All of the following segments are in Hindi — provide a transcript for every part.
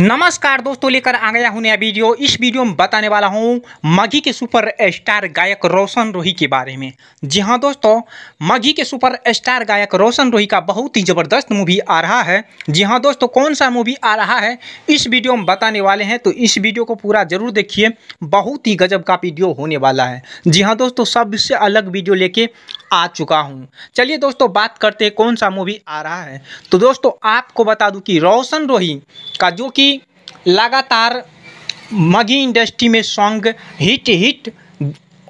नमस्कार दोस्तों लेकर आ गया हूं नया वीडियो इस वीडियो में बताने वाला हूं मगी के सुपर स्टार गायक रोशन रोही के बारे में जी हां दोस्तों मघी के सुपर स्टार गायक रोशन रोही का बहुत ही ज़बरदस्त मूवी आ रहा है जी हां दोस्तों कौन सा मूवी आ रहा है इस वीडियो में बताने वाले हैं तो इस वीडियो को पूरा ज़रूर देखिए बहुत ही गजब का वीडियो होने वाला है जी हाँ दोस्तों सबसे अलग वीडियो लेके आ चुका हूँ चलिए दोस्तों बात करते हैं कौन सा मूवी आ रहा है तो दोस्तों आपको बता दूँ कि रोशन रोही का जो कि लगातार मगी इंडस्ट्री में सॉन्ग हिट हिट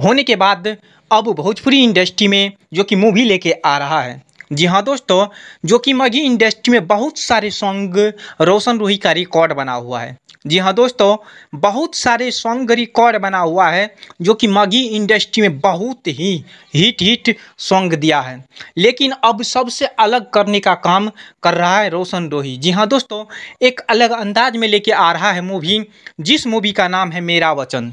होने के बाद अब भोजपुरी इंडस्ट्री में जो कि मूवी लेके आ रहा है जी हाँ दोस्तों जो कि मगी इंडस्ट्री में बहुत सारे सॉन्ग रोशन रूही का रिकॉर्ड बना हुआ है जी हाँ दोस्तों बहुत सारे सॉन्ग रिकॉर्ड बना हुआ है जो कि मगी इंडस्ट्री में बहुत ही हिट हिट सॉन्ग दिया है लेकिन अब सबसे अलग करने का काम कर रहा है रोशन रोही जी हाँ दोस्तों एक अलग अंदाज में लेके आ रहा है मूवी जिस मूवी का नाम है मेरा वचन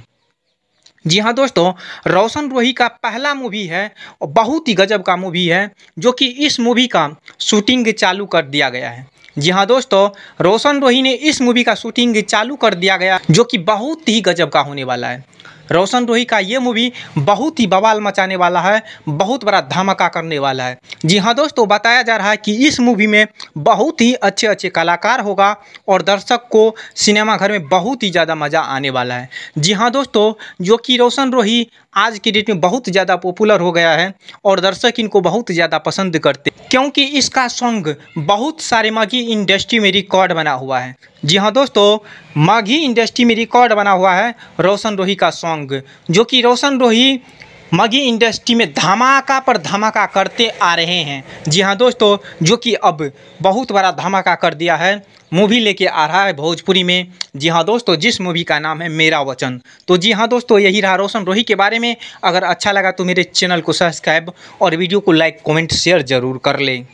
जी हाँ दोस्तों रोशन रोही का पहला मूवी है और बहुत ही गजब का मूवी है जो कि इस मूवी का शूटिंग चालू कर दिया गया है जी हाँ दोस्तों रोशन रोही ने इस मूवी का शूटिंग चालू कर दिया गया जो कि बहुत ही गजब का होने वाला है रोशन रोही का ये मूवी बहुत ही बवाल मचाने वाला है बहुत बड़ा धमाका करने वाला है जी हाँ दोस्तों बताया जा रहा है कि इस मूवी में बहुत ही अच्छे अच्छे कलाकार होगा और दर्शक को सिनेमाघर में बहुत ही ज़्यादा मज़ा आने वाला है जी हाँ दोस्तों जो कि रोशन रोही आज की डेट में बहुत ज़्यादा पॉपुलर हो गया है और दर्शक इनको बहुत ज़्यादा पसंद करते क्योंकि इसका सॉन्ग बहुत सारे माघी इंडस्ट्री में रिकॉर्ड बना हुआ है जी हाँ दोस्तों माघी इंडस्ट्री में रिकॉर्ड बना हुआ है रोशन रोही का सॉन्ग जो कि रोशन रोही मगी इंडस्ट्री में धमाका पर धमाका करते आ रहे हैं जी हाँ दोस्तों जो कि अब बहुत बड़ा धमाका कर दिया है मूवी लेके आ रहा है भोजपुरी में जी हाँ दोस्तों जिस मूवी का नाम है मेरा वचन तो जी हाँ दोस्तों यही रहा रोशन रोही के बारे में अगर अच्छा लगा तो मेरे चैनल को सब्सक्राइब और वीडियो को लाइक कमेंट शेयर ज़रूर कर लें